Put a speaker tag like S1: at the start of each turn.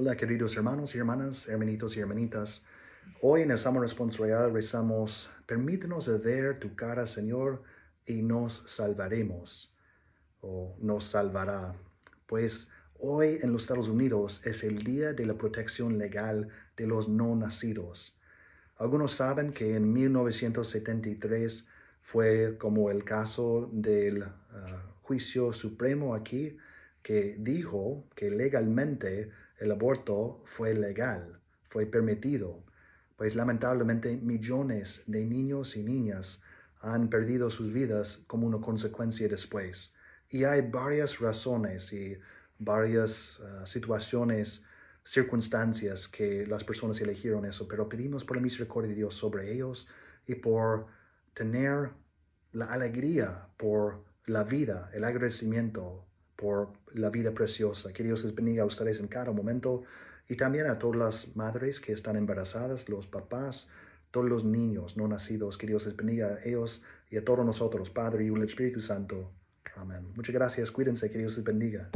S1: Hola queridos hermanos y hermanas, hermanitos y hermanitas. Hoy en el Salmo Responsorial rezamos, permítenos ver tu cara, Señor, y nos salvaremos, o nos salvará. Pues hoy en los Estados Unidos es el Día de la Protección Legal de los No Nacidos. Algunos saben que en 1973 fue como el caso del ah, juicio supremo aquí, que dijo que legalmente el aborto fue legal, fue permitido, pues lamentablemente millones de niños y niñas han perdido sus vidas como una consecuencia después. Y hay varias razones y varias ah, situaciones, circunstancias que las personas eligieron eso, pero pedimos por la misericordia de Dios sobre ellos y por tener la alegría por la vida, el agradecimiento por la vida preciosa. Que Dios les bendiga a ustedes en cada momento y también a todas las madres que están embarazadas, los papás, todos los niños no nacidos. Que Dios les bendiga a ellos y a todos nosotros, Padre, y un Espíritu Santo. Amén. Muchas gracias. Cuídense. Que Dios les bendiga.